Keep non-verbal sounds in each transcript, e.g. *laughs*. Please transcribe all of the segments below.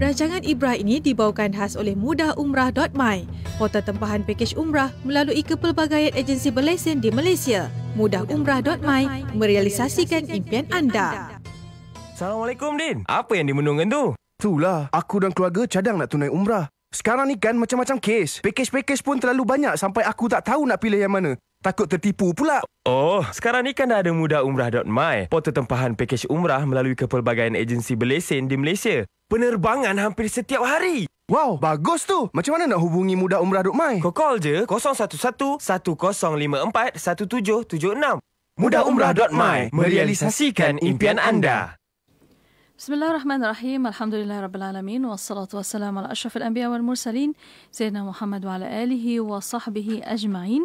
Rancangan Ibrah ini dibawakan khas oleh mudahumrah.my, portal tempahan pakej umrah melalui kepelbagaian agensi berlesen di Malaysia. Mudahumrah.my merealisasikan impian anda. Assalamualaikum, Din. Apa yang dimenungkan tu? Itulah, aku dan keluarga cadang nak tunai umrah. Sekarang ni kan macam-macam kes. Pakej-pakej pun terlalu banyak sampai aku tak tahu nak pilih yang mana. Takut tertipu pula. Oh, sekarang ni kan dah ada mudahumrah.my, portal tempahan pakej umrah melalui kepelbagaian agensi berlesen di Malaysia penerbangan hampir setiap hari. Wow, bagus tu. Macam mana nak hubungi Muda Umrah Duk Mai? Kau call je 011-1054-1776. Mudaumrah.my merealisasikan impian anda. بسم الله الرحمن الرحيم الحمد لله رب العالمين والصلاة والسلام على أشرف الأنبياء والمرسلين سيدنا محمد وعلى آله وصحبه أجمعين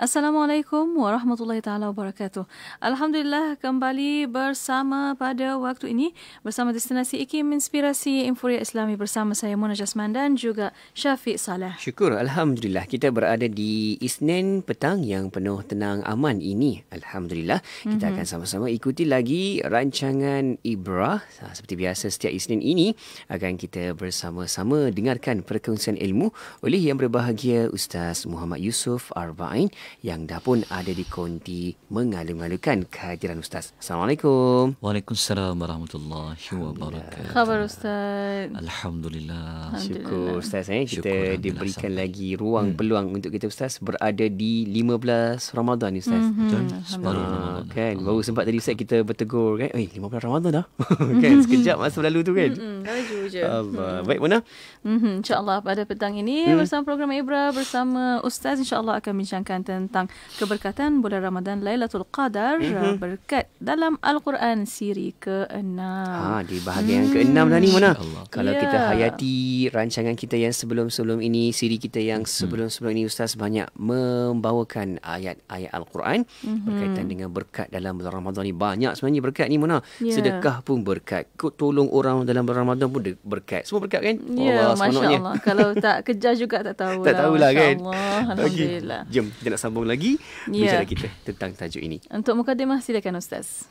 السلام عليكم ورحمة الله تعالى وبركاته الحمد لله kembali bersama pada waktu ini bersama destinasi iklim inspirasi inforia islami bersama saya Mona Jasman dan juga Syafiq Saleh syukur Alhamdulillah kita berada di Isnin petang yang penuh tenang aman ini Alhamdulillah kita mm-hmm. akan sama-sama ikuti lagi rancangan Ibrah seperti biasa setiap Isnin ini akan kita bersama-sama dengarkan perkongsian ilmu oleh yang berbahagia Ustaz Muhammad Yusuf Arba'in yang dah pun ada di konti mengalu-alukan kehadiran Ustaz. Assalamualaikum. Waalaikumsalam warahmatullahi wabarakatuh. Khabar Ustaz. Alhamdulillah. Syukur Ustaz. Eh. Kita Syukur, diberikan lagi ruang hmm. peluang untuk kita Ustaz berada di 15 Ramadhan ni Ustaz. Mm-hmm. Ah, kan. Baru sempat tadi Ustaz kita bertegur kan. Eh 15 Ramadhan dah. *laughs* kan. Mhm sekejap masa berlalu tu kan. Mm-hmm. Laju je. Um, baik, Mona. Mm-hmm. InsyaAllah pada petang ini mm. bersama program Ibra bersama Ustaz insyaAllah akan bincangkan tentang keberkatan bulan Ramadan Lailatul Qadar hmm berkat dalam Al-Quran siri ke-6. Ha, di bahagian mm. ke-6 lah ni, Mona. Kalau yeah. kita hayati rancangan kita yang sebelum-sebelum ini, siri kita yang sebelum-sebelum ini, Ustaz banyak membawakan ayat-ayat Al-Quran hmm berkaitan dengan berkat dalam bulan Ramadan ni. Banyak sebenarnya berkat ni, Mona. Yeah. Sedekah pun berkat ikut tolong orang dalam Ramadan pun dia berkat. Semua berkat kan? Ya, yeah, Masya Allah. *laughs* Kalau tak kejar juga tak tahu. tak tahu lah kan? Allah, Alhamdulillah. Okay. Jom, kita nak sambung lagi yeah. kita tentang tajuk ini. Untuk mukadimah, silakan Ustaz.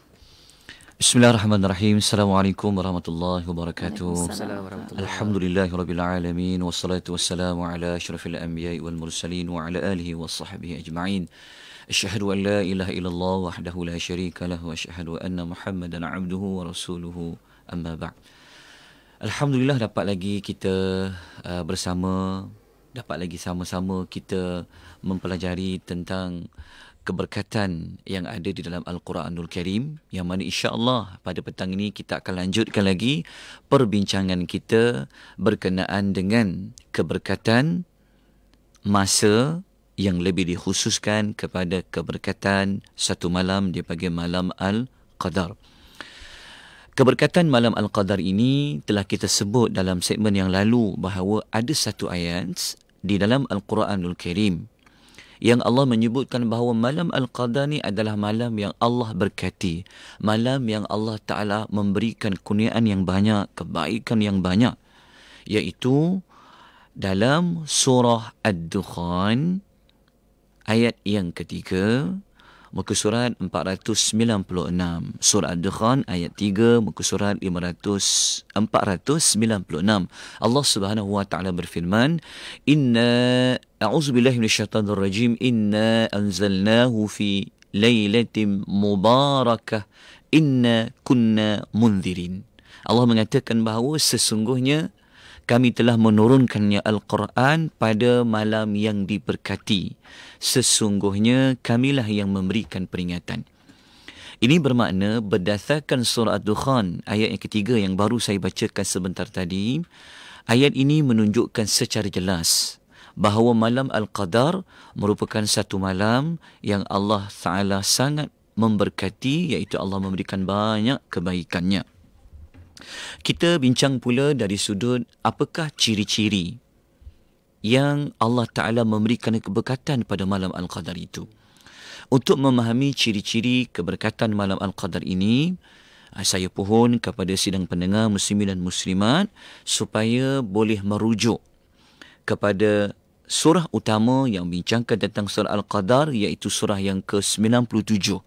Bismillahirrahmanirrahim. Assalamualaikum warahmatullahi wabarakatuh. Alhamdulillah rabbil alamin wassalatu wassalamu ala asyrafil anbiya wal mursalin wa ala alihi washabbihi ajma'in. Asyhadu an la ilaha illallah Wa wahdahu la syarika lahu wa asyhadu anna Muhammadan 'abduhu wa rasuluhu. Amma ba'd. Alhamdulillah dapat lagi kita uh, bersama, dapat lagi sama-sama kita mempelajari tentang keberkatan yang ada di dalam Al-Quranul Karim yang mana insya-Allah pada petang ini kita akan lanjutkan lagi perbincangan kita berkenaan dengan keberkatan masa yang lebih dikhususkan kepada keberkatan satu malam dia panggil malam Al-Qadar. Keberkatan malam Al-Qadar ini telah kita sebut dalam segmen yang lalu bahawa ada satu ayat di dalam Al-Quranul Karim yang Allah menyebutkan bahawa malam Al-Qadar ini adalah malam yang Allah berkati. Malam yang Allah Ta'ala memberikan kuniaan yang banyak, kebaikan yang banyak. Iaitu dalam surah Ad-Dukhan ayat yang ketiga muka surat 496 surah ad-dukhan ayat 3 muka surat 500 496 Allah Subhanahu wa taala berfirman inna a'udzu billahi minasyaitonir rajim inna anzalnahu fi lailatin mubarakah inna kunna mundhirin Allah mengatakan bahawa sesungguhnya kami telah menurunkannya Al-Quran pada malam yang diberkati. Sesungguhnya kamilah yang memberikan peringatan. Ini bermakna berdasarkan surah Dukhan ayat yang ketiga yang baru saya bacakan sebentar tadi, ayat ini menunjukkan secara jelas bahawa malam Al-Qadar merupakan satu malam yang Allah Ta'ala sangat memberkati iaitu Allah memberikan banyak kebaikannya. Kita bincang pula dari sudut apakah ciri-ciri yang Allah Ta'ala memberikan keberkatan pada malam Al-Qadar itu. Untuk memahami ciri-ciri keberkatan malam Al-Qadar ini, ah, saya pohon kepada sidang pendengar muslimin dan muslimat supaya boleh merujuk kepada surah utama yang bincangkan tentang surah Al-Qadar iaitu surah yang ke-97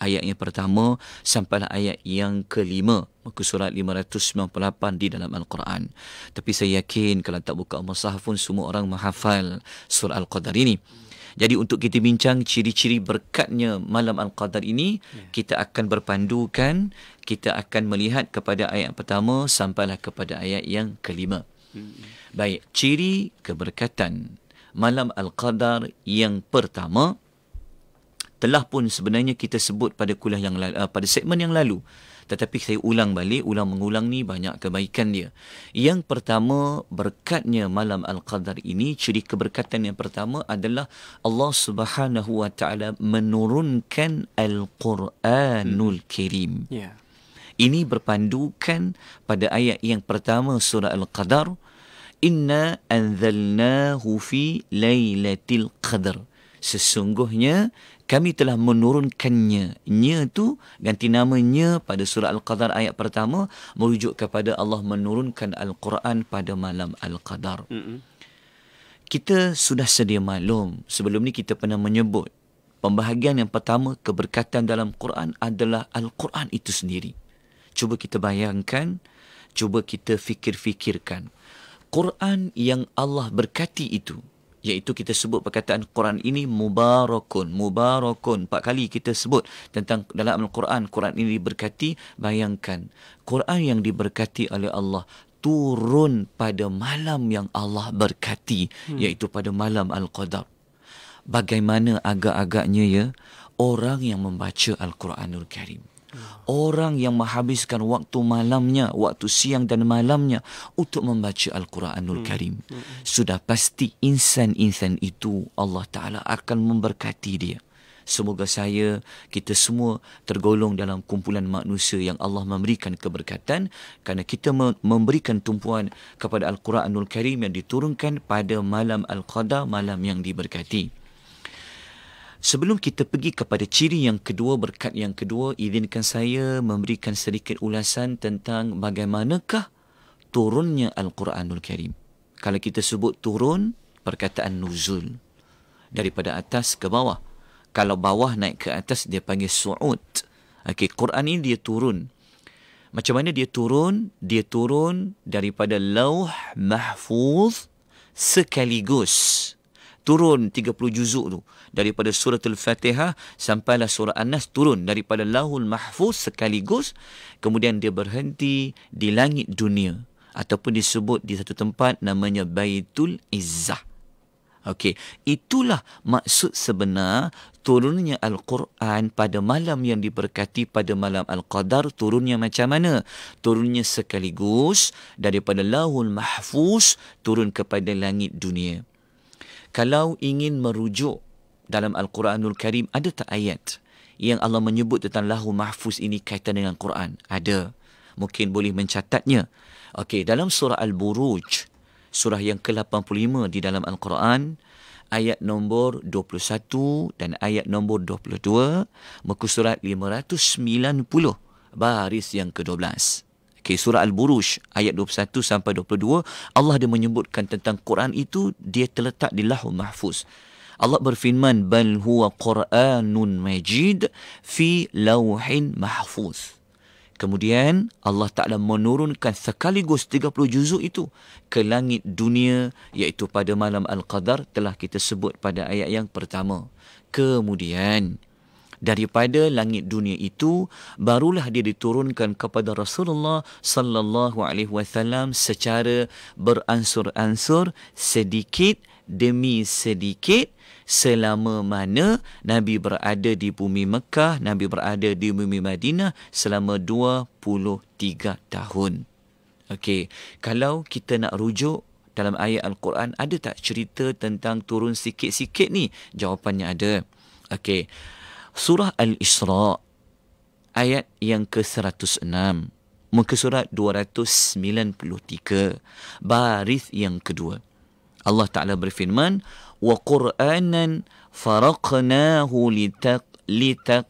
ayat yang pertama sampailah ayat yang kelima muka surat 598 di dalam Al-Quran. Tapi saya yakin kalau tak buka masahaf pun semua orang menghafal surah Al-Qadar ini. Jadi untuk kita bincang ciri-ciri berkatnya malam Al-Qadar ini, ya. kita akan berpandukan, kita akan melihat kepada ayat pertama sampailah kepada ayat yang kelima. Hmm. Baik, ciri keberkatan malam Al-Qadar yang pertama, telah pun sebenarnya kita sebut pada kuliah yang lalu, pada segmen yang lalu tetapi saya ulang balik ulang mengulang ni banyak kebaikan dia yang pertama berkatnya malam al-qadar ini ciri keberkatan yang pertama adalah Allah Subhanahu wa taala menurunkan al-Quranul hmm. Karim ya yeah. ini berpandukan pada ayat yang pertama surah al-qadar inna anzalnahu fi lailatul qadar sesungguhnya kami telah menurunkannya. Nya tu ganti namanya pada surah Al-Qadar ayat pertama merujuk kepada Allah menurunkan Al-Quran pada malam Al-Qadar. Mm-mm. Kita sudah sedia maklum sebelum ni kita pernah menyebut pembahagian yang pertama keberkatan dalam Quran adalah Al-Quran itu sendiri. Cuba kita bayangkan, cuba kita fikir-fikirkan. Quran yang Allah berkati itu iaitu kita sebut perkataan Quran ini mubarakun mubarakun empat kali kita sebut tentang dalam Al-Quran Quran ini diberkati bayangkan Quran yang diberkati oleh Allah turun pada malam yang Allah berkati hmm. iaitu pada malam Al-Qadar bagaimana agak-agaknya ya orang yang membaca Al-Quranul Karim Orang yang menghabiskan waktu malamnya, waktu siang dan malamnya untuk membaca Al-Quranul hmm. Karim. Hmm. Sudah pasti insan-insan itu Allah Ta'ala akan memberkati dia. Semoga saya, kita semua tergolong dalam kumpulan manusia yang Allah memberikan keberkatan kerana kita memberikan tumpuan kepada Al-Quranul Karim yang diturunkan pada malam Al-Qadar, malam yang diberkati. Sebelum kita pergi kepada ciri yang kedua, berkat yang kedua, izinkan saya memberikan sedikit ulasan tentang bagaimanakah turunnya Al-Quranul Karim. Kalau kita sebut turun, perkataan nuzul. Daripada atas ke bawah. Kalau bawah naik ke atas, dia panggil su'ud. Okey, Quran ini dia turun. Macam mana dia turun? Dia turun daripada lauh mahfuz sekaligus. Turun 30 juzuk tu daripada surah Al-Fatihah sampailah surah An-Nas turun daripada lahul mahfuz sekaligus kemudian dia berhenti di langit dunia ataupun disebut di satu tempat namanya Baitul Izzah. Okey, itulah maksud sebenar turunnya Al-Quran pada malam yang diberkati pada malam Al-Qadar turunnya macam mana? Turunnya sekaligus daripada lahul mahfuz turun kepada langit dunia. Kalau ingin merujuk dalam Al-Quranul Karim ada tak ayat yang Allah menyebut tentang lahu mahfuz ini kaitan dengan Quran? Ada. Mungkin boleh mencatatnya. Okey, dalam surah Al-Buruj, surah yang ke-85 di dalam Al-Quran, ayat nombor 21 dan ayat nombor 22, muka surat 590, baris yang ke-12. Okay, surah Al-Buruj ayat 21 sampai 22 Allah dia menyebutkan tentang Quran itu dia terletak di lahu mahfuz. Allah berfirman bal huwa Quranun Majid fi lauhin mahfuz. Kemudian Allah Ta'ala menurunkan sekaligus 30 juzuk itu ke langit dunia iaitu pada malam Al-Qadar telah kita sebut pada ayat yang pertama. Kemudian daripada langit dunia itu barulah dia diturunkan kepada Rasulullah sallallahu alaihi wasallam secara beransur-ansur sedikit demi sedikit selama mana Nabi berada di bumi Mekah, Nabi berada di bumi Madinah selama 23 tahun. Okey, kalau kita nak rujuk dalam ayat Al-Quran, ada tak cerita tentang turun sikit-sikit ni? Jawapannya ada. Okey, surah Al-Isra ayat yang ke-106. Muka surat 293. Baris yang kedua. Allah Ta'ala berfirman, وَقُرْآنًا فَرَقْنَاهُ لِتَقْ litak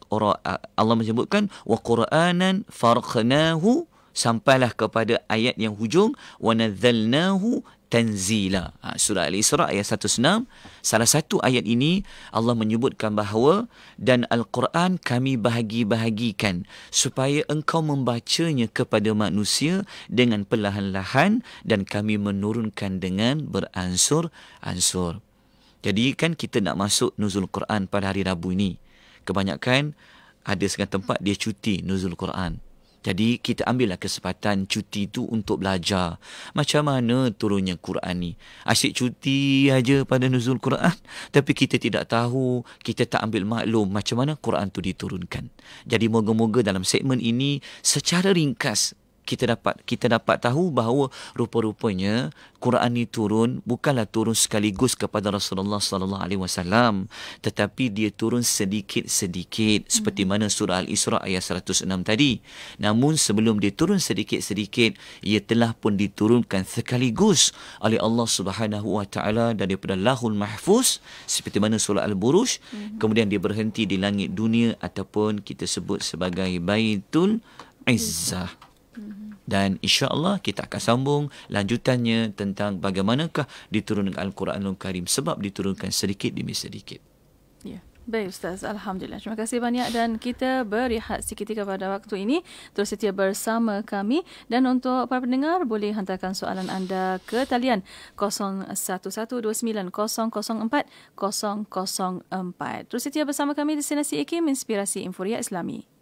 Allah menyebutkan wa qur'anan farqnahu sampailah kepada ayat yang hujung wa nazzalnahu tanzila ha, surah al-isra ayat 16. salah satu ayat ini Allah menyebutkan bahawa dan al-Quran kami bahagi-bahagikan supaya engkau membacanya kepada manusia dengan perlahan-lahan dan kami menurunkan dengan beransur-ansur jadi kan kita nak masuk nuzul Quran pada hari Rabu ini kebanyakan ada setengah tempat dia cuti nuzul Quran jadi kita ambillah kesempatan cuti tu untuk belajar. Macam mana turunnya Quran ni? Asyik cuti aja pada nuzul Quran. *laughs* Tapi kita tidak tahu, kita tak ambil maklum macam mana Quran tu diturunkan. Jadi moga-moga dalam segmen ini secara ringkas kita dapat kita dapat tahu bahawa rupa-rupanya Quran ini turun bukanlah turun sekaligus kepada Rasulullah sallallahu alaihi wasallam tetapi dia turun sedikit-sedikit hmm. seperti mana surah Al-Isra ayat 106 tadi. Namun sebelum dia turun sedikit-sedikit ia telah pun diturunkan sekaligus oleh Allah Subhanahu wa taala daripada Lahul Mahfuz seperti mana surah Al-Buruj hmm. kemudian dia berhenti di langit dunia ataupun kita sebut sebagai Baitul Izzah. Hmm. Dan insya-Allah kita akan sambung lanjutannya tentang bagaimanakah diturunkan al Quran Al Karim sebab diturunkan sedikit demi sedikit. Ya. Yeah. Baik Ustaz, Alhamdulillah. Terima kasih banyak dan kita berehat seketika pada waktu ini. Terus setia bersama kami dan untuk para pendengar boleh hantarkan soalan anda ke talian 0129004004. Terus setia bersama kami di Sinasi Ikim, Inspirasi Inforia Islami.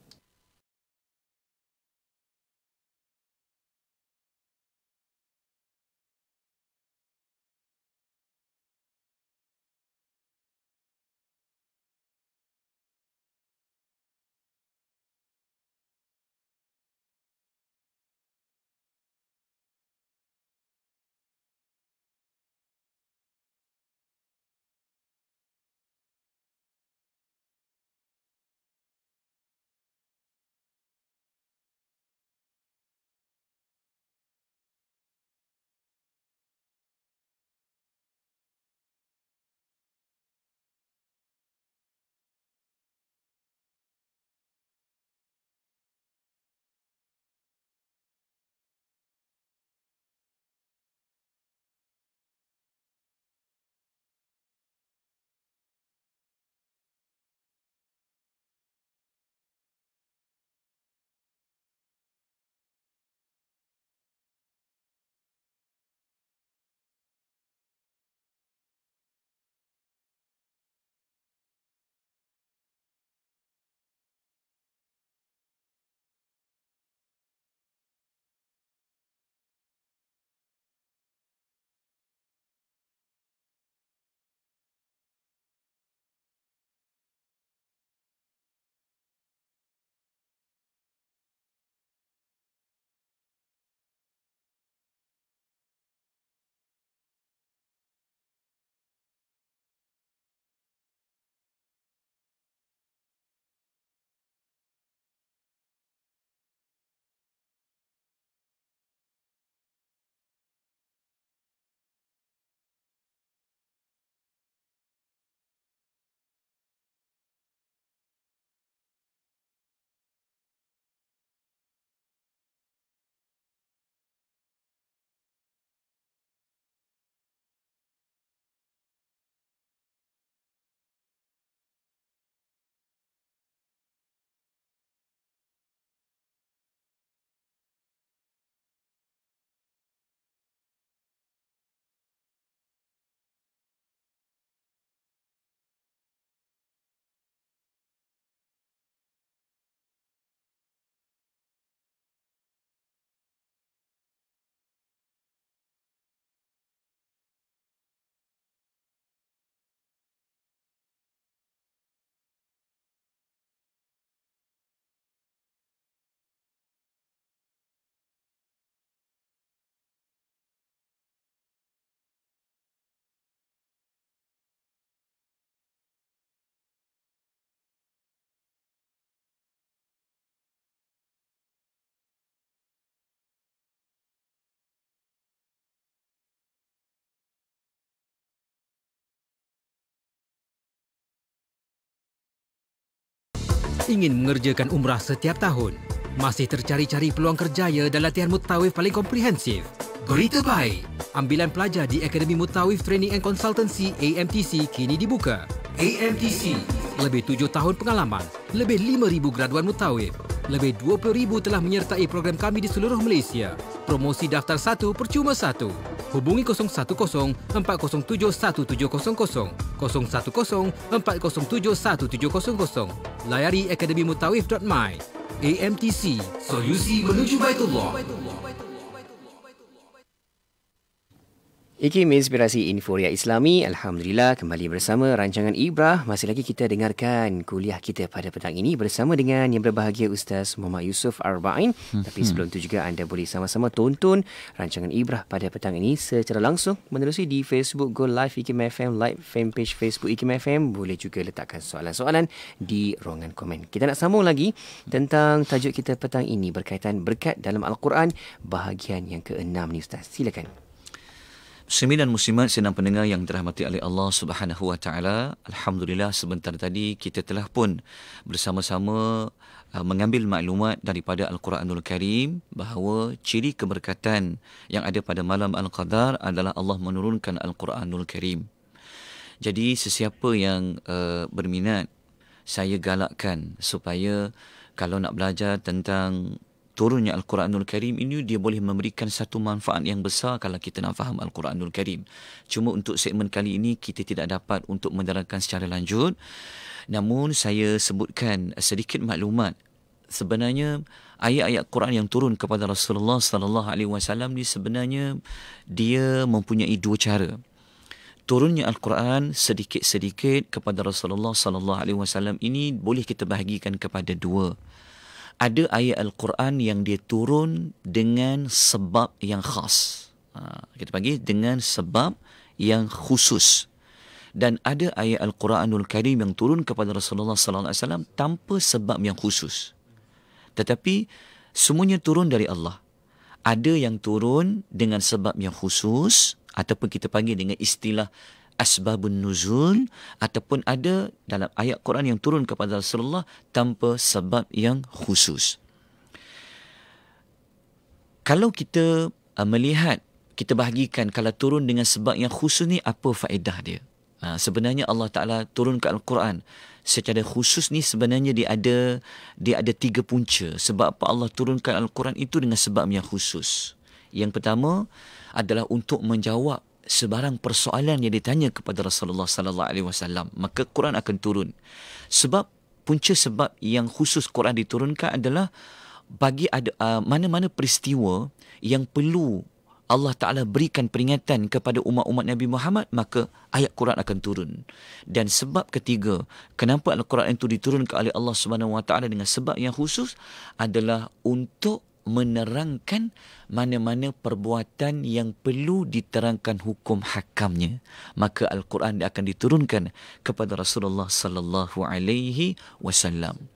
ingin mengerjakan umrah setiap tahun. Masih tercari-cari peluang kerjaya dan latihan mutawif paling komprehensif. Berita baik! Ambilan pelajar di Akademi Mutawif Training and Consultancy AMTC kini dibuka. AMTC, lebih tujuh tahun pengalaman, lebih lima ribu graduan mutawif, lebih dua puluh ribu telah menyertai program kami di seluruh Malaysia. Promosi daftar satu, percuma satu. Hubungi 010-407-1700, 010-407-1700. Layari akademimutawif.my. AMTC, Solusi Menuju Baitullah. Baitullah. Ikim Inspirasi Inforia Islami Alhamdulillah kembali bersama rancangan Ibrah Masih lagi kita dengarkan kuliah kita pada petang ini Bersama dengan yang berbahagia Ustaz Muhammad Yusuf Arba'in hmm. Tapi sebelum itu juga anda boleh sama-sama tonton rancangan Ibrah pada petang ini Secara langsung menerusi di Facebook Go Live Ikim FM Live Fanpage Facebook Ikim FM Boleh juga letakkan soalan-soalan di ruangan komen Kita nak sambung lagi tentang tajuk kita petang ini Berkaitan berkat dalam Al-Quran bahagian yang keenam ni Ustaz Silakan Sembilan muslimat senang pendengar yang dirahmati oleh Allah Subhanahu Wa Taala. Alhamdulillah sebentar tadi kita telah pun bersama-sama uh, mengambil maklumat daripada Al-Quranul Karim bahawa ciri keberkatan yang ada pada malam Al-Qadar adalah Allah menurunkan Al-Quranul Karim. Jadi sesiapa yang uh, berminat saya galakkan supaya kalau nak belajar tentang turunnya Al-Quranul Karim ini dia boleh memberikan satu manfaat yang besar kalau kita nak faham Al-Quranul Karim. Cuma untuk segmen kali ini kita tidak dapat untuk menerangkan secara lanjut. Namun saya sebutkan sedikit maklumat sebenarnya ayat-ayat Quran yang turun kepada Rasulullah sallallahu alaihi wasallam ni sebenarnya dia mempunyai dua cara. Turunnya Al-Quran sedikit-sedikit kepada Rasulullah sallallahu alaihi wasallam ini boleh kita bahagikan kepada dua ada ayat Al-Quran yang dia turun dengan sebab yang khas. Ha, kita panggil dengan sebab yang khusus. Dan ada ayat Al-Quranul Karim yang turun kepada Rasulullah Sallallahu Alaihi Wasallam tanpa sebab yang khusus. Tetapi semuanya turun dari Allah. Ada yang turun dengan sebab yang khusus ataupun kita panggil dengan istilah asbabun nuzul ataupun ada dalam ayat Quran yang turun kepada Rasulullah tanpa sebab yang khusus. Kalau kita uh, melihat, kita bahagikan kalau turun dengan sebab yang khusus ni apa faedah dia? Uh, sebenarnya Allah Ta'ala turun ke Al-Quran secara khusus ni sebenarnya dia ada dia ada tiga punca sebab apa Allah turunkan Al-Quran itu dengan sebab yang khusus. Yang pertama adalah untuk menjawab sebarang persoalan yang ditanya kepada Rasulullah sallallahu alaihi wasallam maka Quran akan turun sebab punca sebab yang khusus Quran diturunkan adalah bagi ada uh, mana-mana peristiwa yang perlu Allah Taala berikan peringatan kepada umat-umat Nabi Muhammad maka ayat Quran akan turun dan sebab ketiga kenapa Al-Quran itu diturunkan oleh Allah Subhanahu Wa Taala dengan sebab yang khusus adalah untuk menerangkan mana-mana perbuatan yang perlu diterangkan hukum hakamnya maka al-Quran akan diturunkan kepada Rasulullah sallallahu alaihi wasallam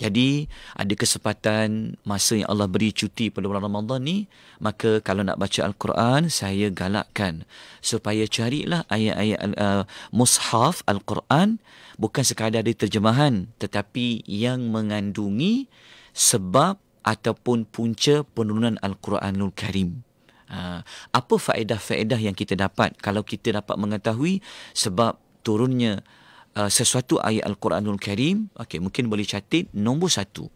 jadi ada kesempatan masa yang Allah beri cuti pada bulan Ramadan ni maka kalau nak baca al-Quran saya galakkan supaya carilah ayat-ayat uh, mushaf al-Quran bukan sekadar diterjemahan tetapi yang mengandungi sebab ataupun punca penurunan Al-Quranul Karim. Ha, apa faedah-faedah yang kita dapat kalau kita dapat mengetahui sebab turunnya uh, sesuatu ayat Al-Quranul Karim? Okay, mungkin boleh catat nombor satu.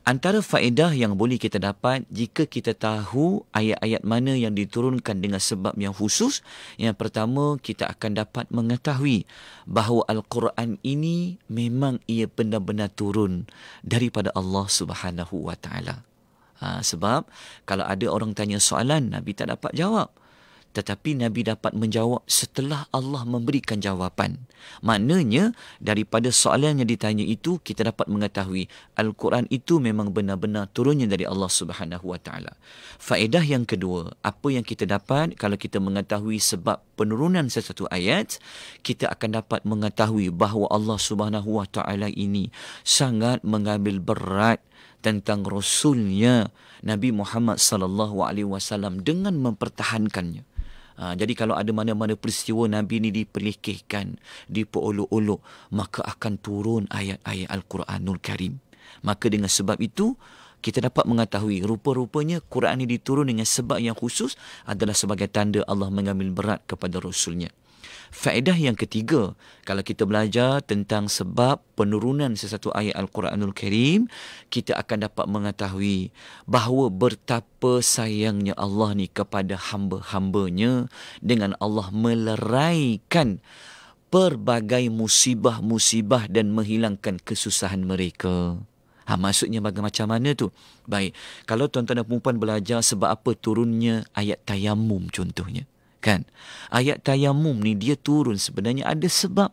Antara faedah yang boleh kita dapat jika kita tahu ayat-ayat mana yang diturunkan dengan sebab yang khusus, yang pertama kita akan dapat mengetahui bahawa Al-Quran ini memang ia benar-benar turun daripada Allah Subhanahu Wa ha, Sebab kalau ada orang tanya soalan, Nabi tak dapat jawab tetapi Nabi dapat menjawab setelah Allah memberikan jawapan. Maknanya daripada soalan yang ditanya itu kita dapat mengetahui Al-Quran itu memang benar-benar turunnya dari Allah Subhanahu Faedah yang kedua, apa yang kita dapat kalau kita mengetahui sebab penurunan sesuatu ayat, kita akan dapat mengetahui bahawa Allah Subhanahu ini sangat mengambil berat tentang rasulnya Nabi Muhammad sallallahu alaihi wasallam dengan mempertahankannya Ha, jadi kalau ada mana-mana peristiwa Nabi ini diperlekehkan, diperolok-olok, maka akan turun ayat-ayat Al-Quranul Karim. Maka dengan sebab itu, kita dapat mengetahui rupa-rupanya Quran ini diturun dengan sebab yang khusus adalah sebagai tanda Allah mengambil berat kepada Rasulnya. Faedah yang ketiga, kalau kita belajar tentang sebab penurunan sesuatu ayat Al-Quranul Karim, kita akan dapat mengetahui bahawa betapa sayangnya Allah ni kepada hamba-hambanya dengan Allah meleraikan pelbagai musibah-musibah dan menghilangkan kesusahan mereka. Ha, maksudnya bagaimana mana tu? Baik, kalau tuan-tuan dan perempuan belajar sebab apa turunnya ayat Tayamum contohnya kan ayat tayamum ni dia turun sebenarnya ada sebab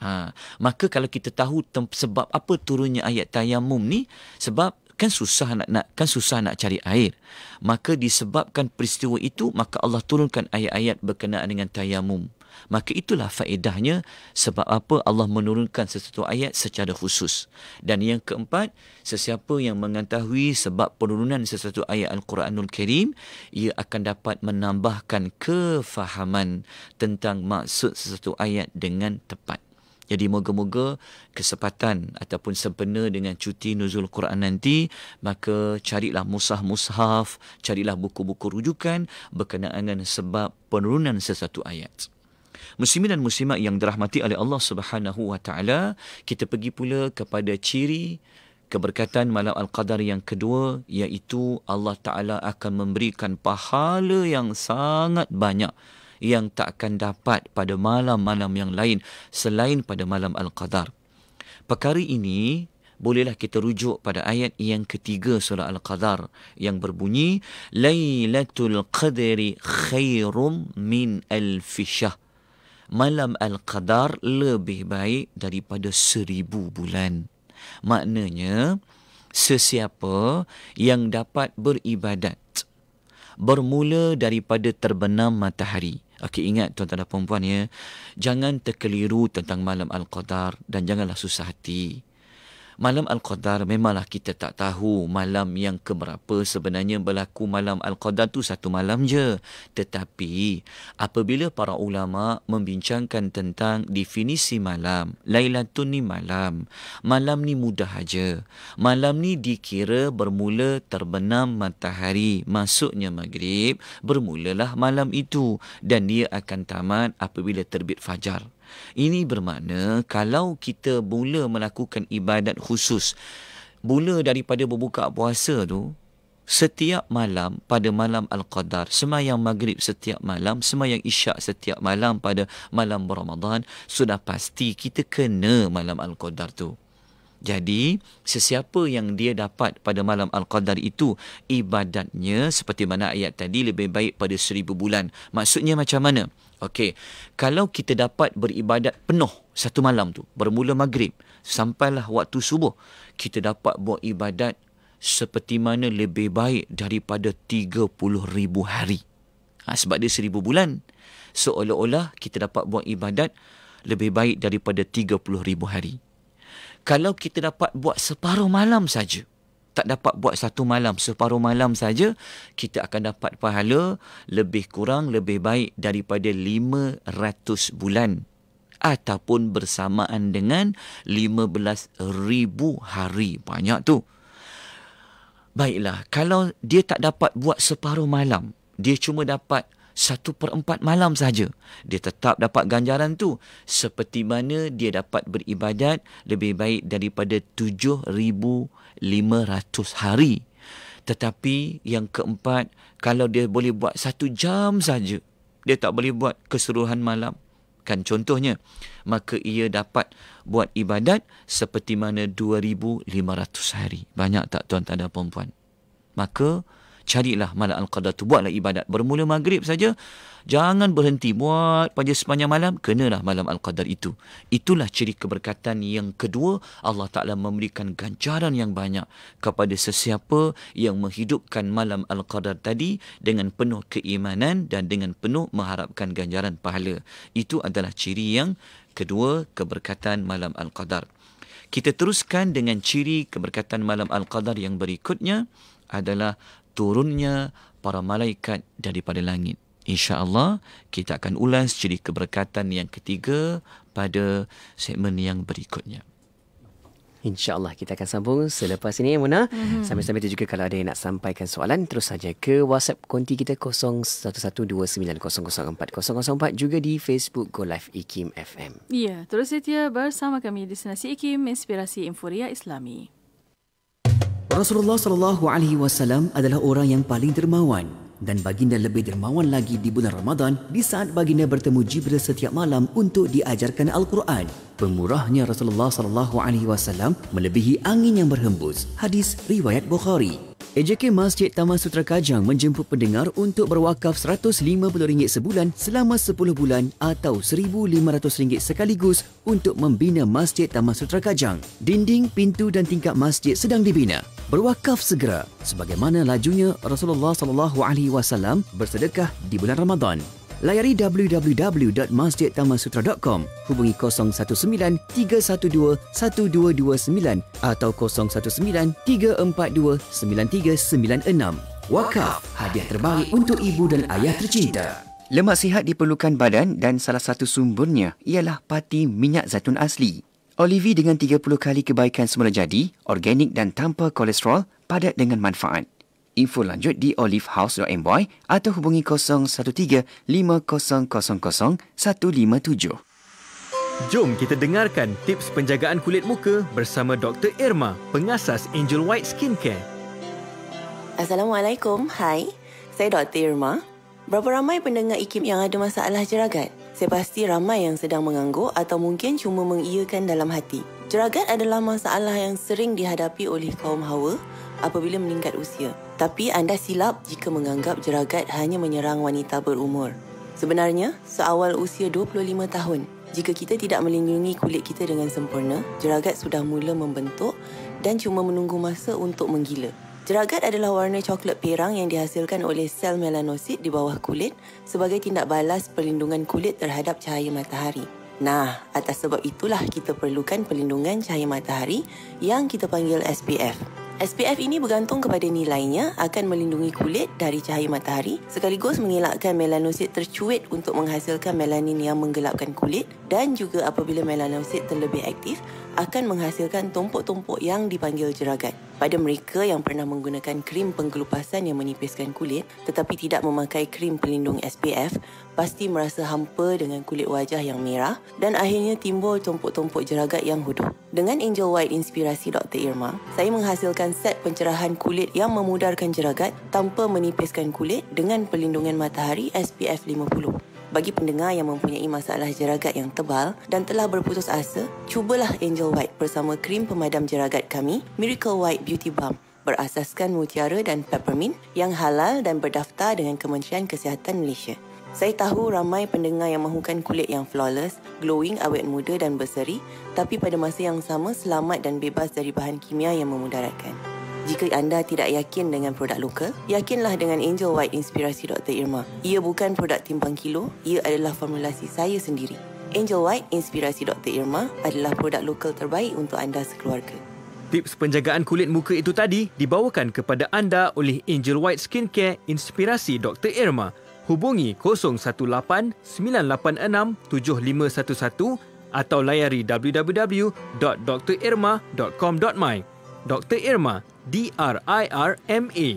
ha maka kalau kita tahu sebab apa turunnya ayat tayamum ni sebab kan susah nak nak kan susah nak cari air maka disebabkan peristiwa itu maka Allah turunkan ayat-ayat berkenaan dengan tayamum maka itulah faedahnya sebab apa Allah menurunkan sesuatu ayat secara khusus dan yang keempat sesiapa yang mengetahui sebab penurunan sesuatu ayat al-Quranul Kerim, ia akan dapat menambahkan kefahaman tentang maksud sesuatu ayat dengan tepat jadi moga-moga kesempatan ataupun sempena dengan cuti nuzul Quran nanti, maka carilah musah-mushaf, carilah buku-buku rujukan berkenaan dengan sebab penurunan sesuatu ayat. Muslimin dan muslimat yang dirahmati oleh Allah Subhanahu wa taala, kita pergi pula kepada ciri keberkatan malam al-qadar yang kedua iaitu Allah taala akan memberikan pahala yang sangat banyak yang tak akan dapat pada malam-malam yang lain selain pada malam al-qadar. Perkara ini bolehlah kita rujuk pada ayat yang ketiga surah al-qadar yang berbunyi lailatul qadri khairum min al-fishah malam Al-Qadar lebih baik daripada seribu bulan. Maknanya, sesiapa yang dapat beribadat bermula daripada terbenam matahari. Okey, ingat tuan-tuan dan puan ya, jangan terkeliru tentang malam Al-Qadar dan janganlah susah hati malam Al-Qadar memanglah kita tak tahu malam yang keberapa sebenarnya berlaku malam Al-Qadar tu satu malam je. Tetapi apabila para ulama membincangkan tentang definisi malam, Lailatul ni malam, malam ni mudah aja. Malam ni dikira bermula terbenam matahari, masuknya maghrib, bermulalah malam itu dan dia akan tamat apabila terbit fajar ini bermakna kalau kita mula melakukan ibadat khusus mula daripada berbuka puasa tu setiap malam pada malam al-qadar semayang maghrib setiap malam semayang isyak setiap malam pada malam Ramadan sudah pasti kita kena malam al-qadar tu jadi, sesiapa yang dia dapat pada malam Al-Qadar itu, ibadatnya seperti mana ayat tadi, lebih baik pada seribu bulan. Maksudnya macam mana? Okey, kalau kita dapat beribadat penuh satu malam tu, bermula maghrib, sampailah waktu subuh, kita dapat buat ibadat seperti mana lebih baik daripada ribu hari. Ha, sebab dia seribu bulan. Seolah-olah kita dapat buat ibadat lebih baik daripada ribu hari kalau kita dapat buat separuh malam saja tak dapat buat satu malam separuh malam saja kita akan dapat pahala lebih kurang lebih baik daripada 500 bulan ataupun bersamaan dengan ribu hari banyak tu baiklah kalau dia tak dapat buat separuh malam dia cuma dapat satu per empat malam sahaja. Dia tetap dapat ganjaran tu. Seperti mana dia dapat beribadat lebih baik daripada tujuh ribu lima ratus hari. Tetapi yang keempat, kalau dia boleh buat satu jam saja, dia tak boleh buat keseluruhan malam. Kan contohnya, maka ia dapat buat ibadat seperti mana dua ribu lima ratus hari. Banyak tak tuan-tuan dan perempuan? Maka, carilah malam Al-Qadar tu. Buatlah ibadat. Bermula maghrib saja, jangan berhenti. Buat pada sepanjang malam, kenalah malam Al-Qadar itu. Itulah ciri keberkatan yang kedua. Allah Ta'ala memberikan ganjaran yang banyak kepada sesiapa yang menghidupkan malam Al-Qadar tadi dengan penuh keimanan dan dengan penuh mengharapkan ganjaran pahala. Itu adalah ciri yang kedua keberkatan malam Al-Qadar. Kita teruskan dengan ciri keberkatan malam Al-Qadar yang berikutnya adalah turunnya para malaikat daripada langit. InsyaAllah kita akan ulas ciri keberkatan yang ketiga pada segmen yang berikutnya. InsyaAllah kita akan sambung selepas ini Mona. mm Sambil-sambil itu juga kalau ada yang nak sampaikan soalan terus saja ke WhatsApp konti kita 0112904004 juga di Facebook Go Live Ikim FM. Ya, terus setia bersama kami di Senasi Ikim Inspirasi Inforia Islami. Rasulullah sallallahu alaihi wasallam adalah orang yang paling dermawan dan baginda lebih dermawan lagi di bulan Ramadan di saat baginda bertemu Jibril setiap malam untuk diajarkan Al-Quran. Pemurahnya Rasulullah sallallahu alaihi wasallam melebihi angin yang berhembus. Hadis riwayat Bukhari. AJK Masjid Taman Sutra Kajang menjemput pendengar untuk berwakaf RM150 sebulan selama 10 bulan atau RM1,500 sekaligus untuk membina Masjid Taman Sutra Kajang. Dinding, pintu dan tingkap masjid sedang dibina berwakaf segera sebagaimana lajunya Rasulullah sallallahu alaihi wasallam bersedekah di bulan Ramadan. Layari www.masjidtamansutra.com, hubungi 019-312-1229 atau 019-342-9396. Wakaf, hadiah terbaik untuk ibu dan ayah tercinta. Lemak sihat diperlukan badan dan salah satu sumbernya ialah pati minyak zaitun asli. Olivi dengan 30 kali kebaikan semula jadi, organik dan tanpa kolesterol, padat dengan manfaat. Info lanjut di olivehouse.my atau hubungi 013 0135000157. Jom kita dengarkan tips penjagaan kulit muka bersama Dr. Irma, pengasas Angel White Skin Care. Assalamualaikum, hai. Saya Dr. Irma. Berapa ramai pendengar IKIM yang ada masalah jeragat? Saya pasti ramai yang sedang mengangguk atau mungkin cuma mengiyakan dalam hati. Jeragat adalah masalah yang sering dihadapi oleh kaum hawa apabila meningkat usia. Tapi anda silap jika menganggap jeragat hanya menyerang wanita berumur. Sebenarnya, seawal usia 25 tahun, jika kita tidak melindungi kulit kita dengan sempurna, jeragat sudah mula membentuk dan cuma menunggu masa untuk menggila. Jeragat adalah warna coklat perang yang dihasilkan oleh sel melanosit di bawah kulit sebagai tindak balas perlindungan kulit terhadap cahaya matahari. Nah, atas sebab itulah kita perlukan perlindungan cahaya matahari yang kita panggil SPF. SPF ini bergantung kepada nilainya akan melindungi kulit dari cahaya matahari sekaligus mengelakkan melanosit tercuit untuk menghasilkan melanin yang menggelapkan kulit dan juga apabila melanosit terlebih aktif akan menghasilkan tumpuk-tumpuk yang dipanggil jeragat. Pada mereka yang pernah menggunakan krim pengkelupasan yang menipiskan kulit tetapi tidak memakai krim pelindung SPF, pasti merasa hampa dengan kulit wajah yang merah dan akhirnya timbul tumpuk-tumpuk jeragat yang hudup. Dengan Angel White Inspirasi Dr. Irma, saya menghasilkan set pencerahan kulit yang memudarkan jeragat tanpa menipiskan kulit dengan pelindungan matahari SPF 50. Bagi pendengar yang mempunyai masalah jeragat yang tebal dan telah berputus asa, cubalah Angel White bersama krim pemadam jeragat kami, Miracle White Beauty Balm berasaskan mutiara dan peppermint yang halal dan berdaftar dengan Kementerian Kesihatan Malaysia. Saya tahu ramai pendengar yang mahukan kulit yang flawless, glowing, awet muda dan berseri tapi pada masa yang sama selamat dan bebas dari bahan kimia yang memudaratkan. Jika anda tidak yakin dengan produk lokal, yakinlah dengan Angel White Inspirasi Dr. Irma. Ia bukan produk timbang kilo, ia adalah formulasi saya sendiri. Angel White Inspirasi Dr. Irma adalah produk lokal terbaik untuk anda sekeluarga. Tips penjagaan kulit muka itu tadi dibawakan kepada anda oleh Angel White Skincare Inspirasi Dr. Irma. Hubungi 018-986-7511 atau layari www.drirma.com.my. Dr. Irma, D-R-I-R-M-A.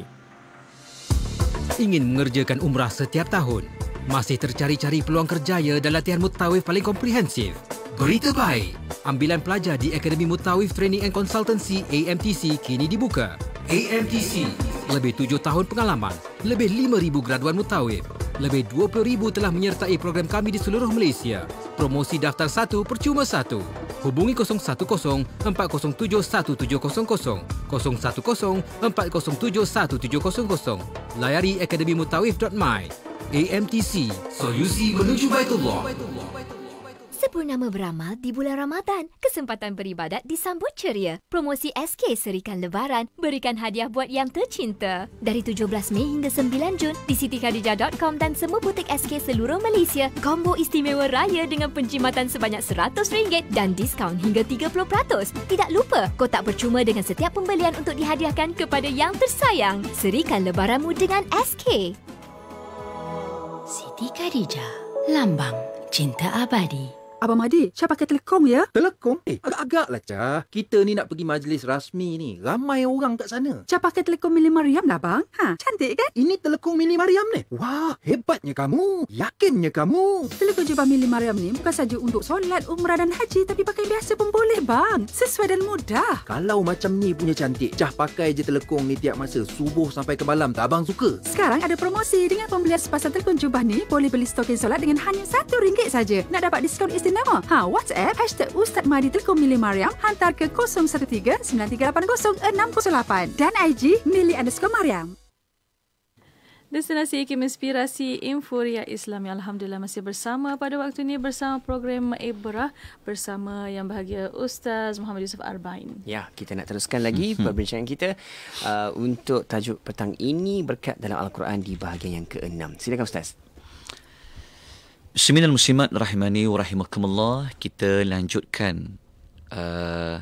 Ingin mengerjakan umrah setiap tahun? Masih tercari-cari peluang kerjaya dan latihan mutawif paling komprehensif? Berita baik! Ambilan pelajar di Akademi Mutawif Training and Consultancy AMTC kini dibuka. AMTC, lebih tujuh tahun pengalaman, lebih lima ribu graduan mutawif, lebih dua puluh ribu telah menyertai program kami di seluruh Malaysia. Promosi daftar satu percuma satu hubungi 010-407-1700, 010-407-1700. Layari akademimutawif.my. AMTC, Solusi Menuju Baitullah. Baitullah. Sepurnama beramal di bulan Ramadan, kesempatan beribadat disambut ceria. Promosi SK Serikan Lebaran berikan hadiah buat yang tercinta. Dari 17 Mei hingga 9 Jun di sitikhadijah.com dan semua butik SK seluruh Malaysia, combo istimewa raya dengan penjimatan sebanyak RM100 dan diskaun hingga 30%. Tidak lupa, kotak percuma dengan setiap pembelian untuk dihadiahkan kepada yang tersayang. Serikan Lebaranmu dengan SK. Siti Khadijah, lambang cinta abadi. Abang Madi, Syah pakai telekong ya? Telekong? Eh, agak agak lah Syah. Kita ni nak pergi majlis rasmi ni. Ramai orang kat sana. Syah pakai telekong Mili Mariam lah, bang. Ha, cantik kan? Ini telekong Mili Mariam ni. Wah, hebatnya kamu. Yakinnya kamu. Telekong jubah Mili Mariam ni bukan saja untuk solat, umrah dan haji tapi pakai biasa pun boleh, bang. Sesuai dan mudah. Kalau macam ni punya cantik, Syah pakai je telekong ni tiap masa. Subuh sampai ke malam tak, abang suka? Sekarang ada promosi. Dengan pembelian sepasang telekong jubah ni, boleh beli stokin solat dengan hanya RM1 saja. Nak dapat diskaun istimewa sinema. Ha, WhatsApp hashtag Ustaz Mahdi Telkom Mili Mariam hantar ke 013-9380-608 dan IG Mili underscore Mariam. Destinasi Iklim Inspirasi infuria Islam yang Alhamdulillah masih bersama pada waktu ini bersama program Ibrah bersama yang bahagia Ustaz Muhammad Yusuf Arbain. Ya, kita nak teruskan lagi hmm *laughs* perbincangan kita uh, untuk tajuk petang ini berkat dalam Al-Quran di bahagian yang keenam. 6 Silakan Ustaz. Bismillah muslimat rahimani wa rahimakumullah Kita lanjutkan uh,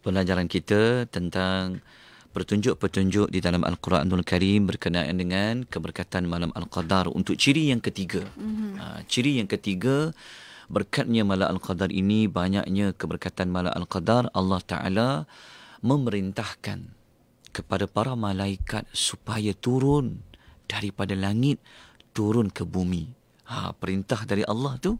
Pelajaran kita tentang petunjuk-petunjuk di dalam Al-Quranul Karim Berkenaan dengan keberkatan malam Al-Qadar Untuk ciri yang ketiga mm-hmm. uh, Ciri yang ketiga Berkatnya malam Al-Qadar ini Banyaknya keberkatan malam Al-Qadar Allah Ta'ala memerintahkan Kepada para malaikat Supaya turun daripada langit Turun ke bumi Ha, perintah dari Allah tu.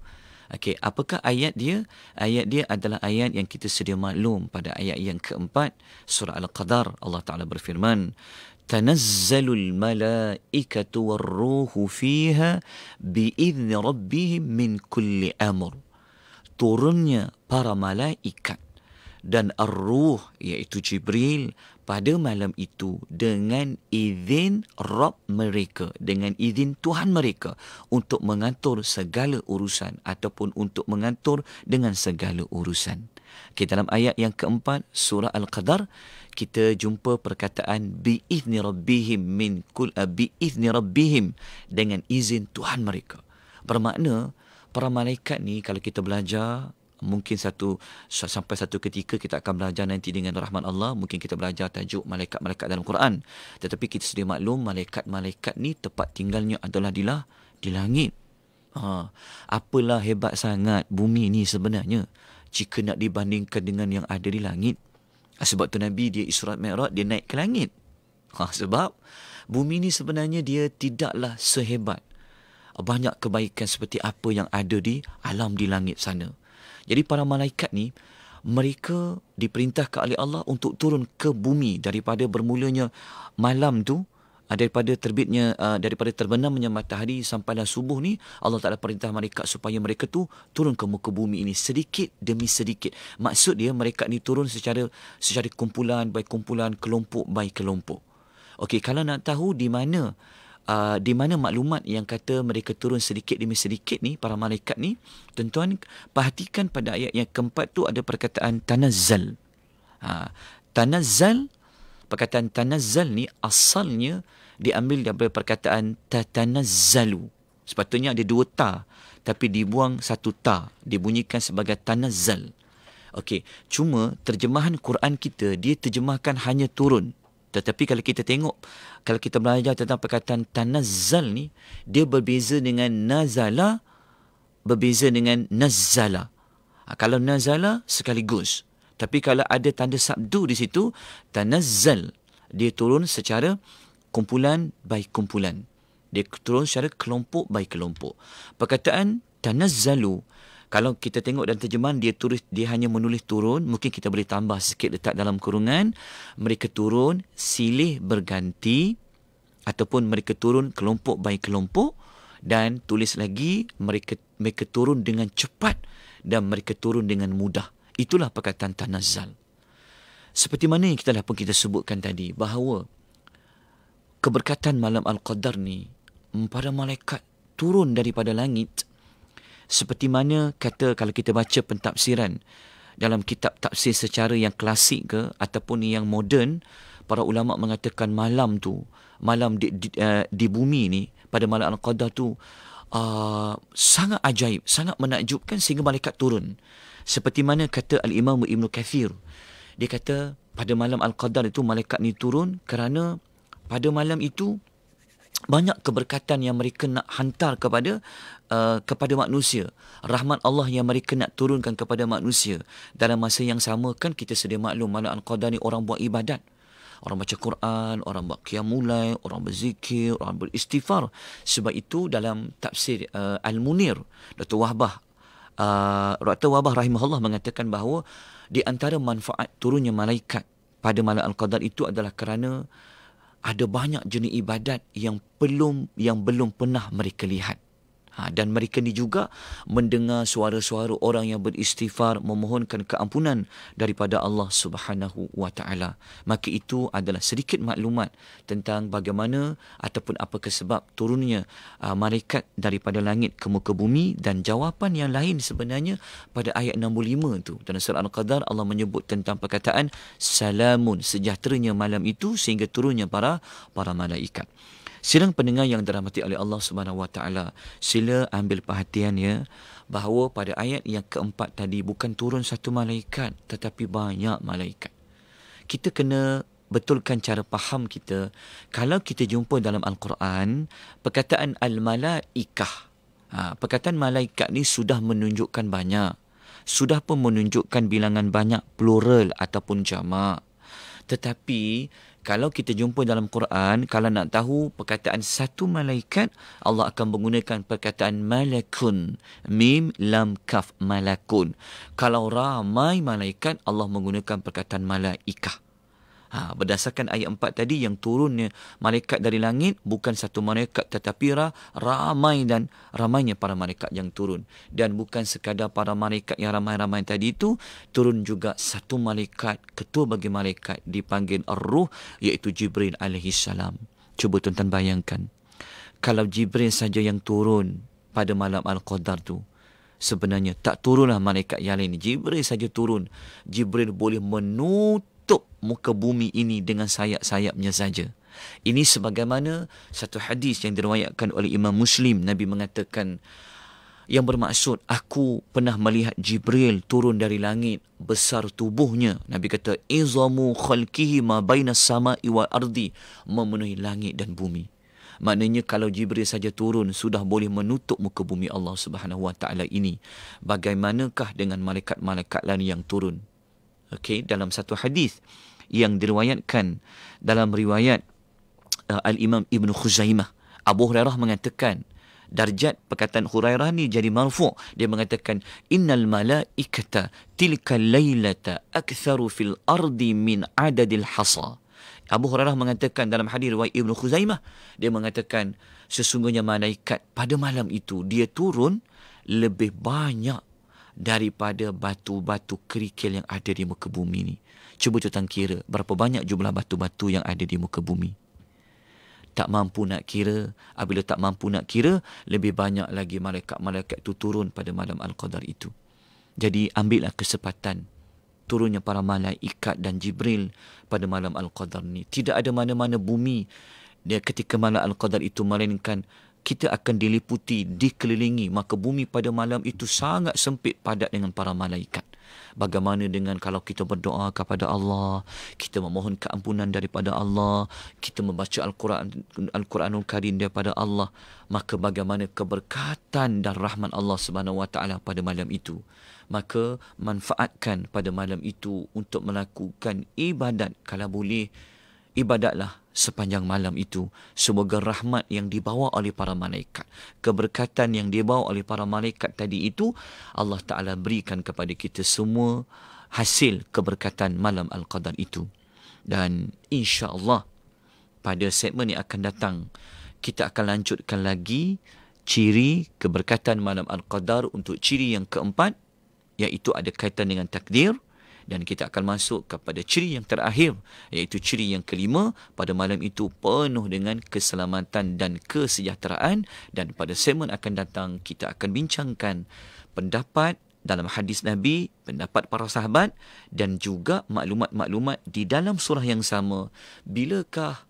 Okey, apakah ayat dia? Ayat dia adalah ayat yang kita sedia maklum pada ayat yang keempat surah Al-Qadar. Allah Taala berfirman, "Tanazzalul malaikatu war-ruhu fiha idzni rabbihim min kulli amr." Turunnya para malaikat dan ar-ruh iaitu Jibril pada malam itu dengan izin Rob mereka, dengan izin Tuhan mereka untuk mengatur segala urusan ataupun untuk mengatur dengan segala urusan. Okay, dalam ayat yang keempat surah Al-Qadar, kita jumpa perkataan bi'ithni rabbihim min kul eh, bi'ithni rabbihim dengan izin Tuhan mereka. Bermakna para malaikat ni kalau kita belajar mungkin satu sampai satu ketika kita akan belajar nanti dengan rahmat Allah mungkin kita belajar tajuk malaikat-malaikat dalam Quran tetapi kita sudah maklum malaikat-malaikat ni tempat tinggalnya adalah di di langit ha apalah hebat sangat bumi ni sebenarnya jika nak dibandingkan dengan yang ada di langit ah, sebab tu nabi dia Isra Mikraj dia naik ke langit ha sebab bumi ni sebenarnya dia tidaklah sehebat banyak kebaikan seperti apa yang ada di alam di langit sana. Jadi para malaikat ni mereka diperintahkan oleh Allah untuk turun ke bumi daripada bermulanya malam tu ah, daripada terbitnya ah, daripada terbenamnya matahari sampai dah subuh ni Allah Taala perintah mereka supaya mereka tu turun ke muka bumi ini sedikit demi sedikit maksud dia mereka ni turun secara secara kumpulan baik kumpulan kelompok baik kelompok okey kalau nak tahu di mana uh, di mana maklumat yang kata mereka turun sedikit demi sedikit ni para malaikat ni tuan-tuan perhatikan pada ayat yang keempat tu ada perkataan tanazzal uh, ah, tanazzal perkataan tanazzal ni asalnya diambil daripada perkataan tatanazzalu sepatutnya ada dua ta tapi dibuang satu ta dibunyikan sebagai tanazzal okey cuma terjemahan Quran kita dia terjemahkan hanya turun tetapi kalau kita tengok, kalau kita belajar tentang perkataan tanazzal ni, dia berbeza dengan nazala, berbeza dengan nazala. Ha, kalau nazala, sekaligus. Tapi kalau ada tanda sabdu di situ, tanazzal, dia turun secara kumpulan baik kumpulan. Dia turun secara kelompok baik kelompok. Perkataan tanazzalu, kalau kita tengok dan terjemahan dia tulis dia hanya menulis turun mungkin kita boleh tambah sikit letak dalam kurungan mereka turun silih berganti ataupun mereka turun kelompok by kelompok dan tulis lagi mereka mereka turun dengan cepat dan mereka turun dengan mudah itulah perkataan tanazzal seperti mana yang kita dah pun kita sebutkan tadi bahawa keberkatan malam al-qadar ni para malaikat turun daripada langit seperti mana kata kalau kita baca pentafsiran dalam kitab tafsir secara yang klasik ke ataupun yang moden para ulama mengatakan malam tu malam di di, uh, di bumi ni pada malam al-qadar tu uh, sangat ajaib sangat menakjubkan sehingga malaikat turun seperti mana kata al-imam Ibn Kathir dia kata pada malam al-qadar itu malaikat ni turun kerana pada malam itu banyak keberkatan yang mereka nak hantar kepada uh, kepada manusia rahmat Allah yang mereka nak turunkan kepada manusia dalam masa yang sama kan kita sedia maklum mana anqada ni orang buat ibadat orang baca Quran orang buat kiamulai, orang berzikir orang beristighfar sebab itu dalam tafsir uh, al-munir Dr Wahbah uh, Dr Wahbah rahimahullah mengatakan bahawa di antara manfaat turunnya malaikat pada malam al-qadar itu adalah kerana ada banyak jenis ibadat yang belum yang belum pernah mereka lihat Ha, dan mereka ni juga mendengar suara-suara orang yang beristighfar memohonkan keampunan daripada Allah Subhanahu wa taala. Maka itu adalah sedikit maklumat tentang bagaimana ataupun apa kesebab turunnya uh, malaikat daripada langit ke muka bumi dan jawapan yang lain sebenarnya pada ayat 65 itu. Dalam surah Al-Qadar Allah menyebut tentang perkataan salamun sejahteranya malam itu sehingga turunnya para para malaikat. Silang pendengar yang dirahmati oleh Allah Subhanahu Wa Taala, sila ambil perhatian ya bahawa pada ayat yang keempat tadi bukan turun satu malaikat tetapi banyak malaikat. Kita kena betulkan cara faham kita. Kalau kita jumpa dalam Al-Quran, perkataan Al-Malaikah, ha, perkataan malaikat ni sudah menunjukkan banyak. Sudah pun menunjukkan bilangan banyak plural ataupun jama' tetapi kalau kita jumpa dalam Quran kalau nak tahu perkataan satu malaikat Allah akan menggunakan perkataan malakun mim lam kaf malakun kalau ramai malaikat Allah menggunakan perkataan malaikah Ha, berdasarkan ayat empat tadi yang turunnya malaikat dari langit bukan satu malaikat tetapi ramai dan ramainya para malaikat yang turun. Dan bukan sekadar para malaikat yang ramai-ramai tadi itu turun juga satu malaikat ketua bagi malaikat dipanggil Ar-Ruh iaitu Jibril alaihi salam. Cuba tuan-tuan bayangkan kalau Jibril saja yang turun pada malam Al-Qadar tu sebenarnya tak turunlah malaikat yang lain Jibril saja turun Jibril boleh menut muka bumi ini dengan sayap-sayapnya saja. Ini sebagaimana satu hadis yang diriwayatkan oleh Imam Muslim Nabi mengatakan yang bermaksud aku pernah melihat Jibril turun dari langit besar tubuhnya Nabi kata izamu khalqihi ma baina samai wa ardi memenuhi langit dan bumi maknanya kalau Jibril saja turun sudah boleh menutup muka bumi Allah Subhanahu wa taala ini bagaimanakah dengan malaikat-malaikat lain yang turun okey dalam satu hadis yang diriwayatkan dalam riwayat uh, al-Imam Ibn Khuzaimah Abu Hurairah mengatakan darjat perkataan Hurairah ni jadi marfu dia mengatakan innal malaikata tilka lailata aktharu fil ardi min adadil hasa Abu Hurairah mengatakan dalam hadis riwayat Ibn Khuzaimah dia mengatakan sesungguhnya malaikat pada malam itu dia turun lebih banyak daripada batu-batu kerikil yang ada di muka bumi ini. Cuba tuan kira berapa banyak jumlah batu-batu yang ada di muka bumi. Tak mampu nak kira, apabila tak mampu nak kira, lebih banyak lagi malaikat-malaikat itu turun pada malam Al-Qadar itu. Jadi ambillah kesempatan turunnya para malaikat dan Jibril pada malam Al-Qadar ni. Tidak ada mana-mana bumi dia ketika malam Al-Qadar itu melainkan kita akan diliputi, dikelilingi. Maka bumi pada malam itu sangat sempit padat dengan para malaikat. Bagaimana dengan kalau kita berdoa kepada Allah, kita memohon keampunan daripada Allah, kita membaca Al-Quran, al Karim daripada Allah, maka bagaimana keberkatan dan rahmat Allah Subhanahu Wa Taala pada malam itu? Maka manfaatkan pada malam itu untuk melakukan ibadat kalau boleh ibadatlah sepanjang malam itu semoga rahmat yang dibawa oleh para malaikat keberkatan yang dibawa oleh para malaikat tadi itu Allah taala berikan kepada kita semua hasil keberkatan malam al-qadar itu dan insya-Allah pada segmen yang akan datang kita akan lanjutkan lagi ciri keberkatan malam al-qadar untuk ciri yang keempat iaitu ada kaitan dengan takdir dan kita akan masuk kepada ciri yang terakhir iaitu ciri yang kelima pada malam itu penuh dengan keselamatan dan kesejahteraan dan pada segmen akan datang kita akan bincangkan pendapat dalam hadis Nabi, pendapat para sahabat dan juga maklumat-maklumat di dalam surah yang sama. Bilakah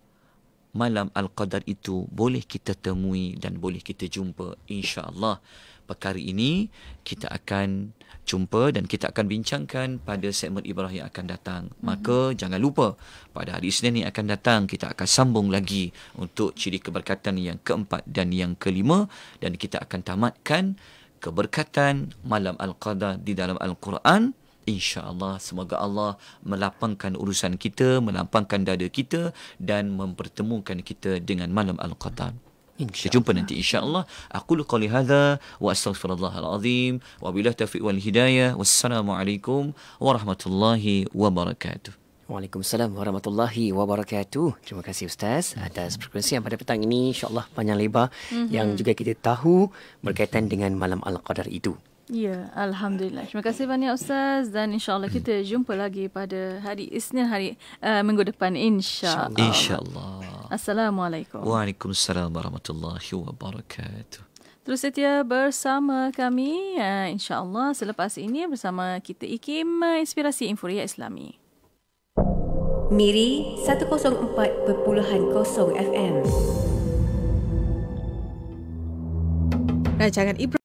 malam al-qadar itu boleh kita temui dan boleh kita jumpa insya-Allah perkara ini kita akan jumpa dan kita akan bincangkan pada segmen ibrah yang akan datang hmm. maka mm-hmm. jangan lupa pada hari Isnin yang akan datang kita akan sambung lagi untuk ciri keberkatan yang keempat dan yang kelima dan kita akan tamatkan keberkatan malam al-qadar di dalam al-Quran insyaallah semoga Allah melapangkan urusan kita melapangkan dada kita dan mempertemukan kita dengan malam al-qadar kita jumpa nanti insyaallah aku qali hadza wa astaghfirullah alazim wa billahi taufiq wal hidayah wassalamualaikum warahmatullahi wabarakatuh Waalaikumsalam warahmatullahi wabarakatuh. Terima kasih ustaz atas perkongsian pada petang ini. Insya-Allah panjang lebar mm-hmm. yang juga kita tahu berkaitan dengan malam Al-Qadar itu. Ya, Alhamdulillah. Terima kasih banyak Ustaz dan insyaAllah kita jumpa lagi pada hari Isnin hari uh, minggu depan insyaAllah. InsyaAllah. Assalamualaikum. Waalaikumsalam warahmatullahi wabarakatuh. Terus setia bersama kami uh, insyaAllah selepas ini bersama kita IKIM uh, Inspirasi Inforia Islami. Miri 104.0 FM Rancangan Ibrahim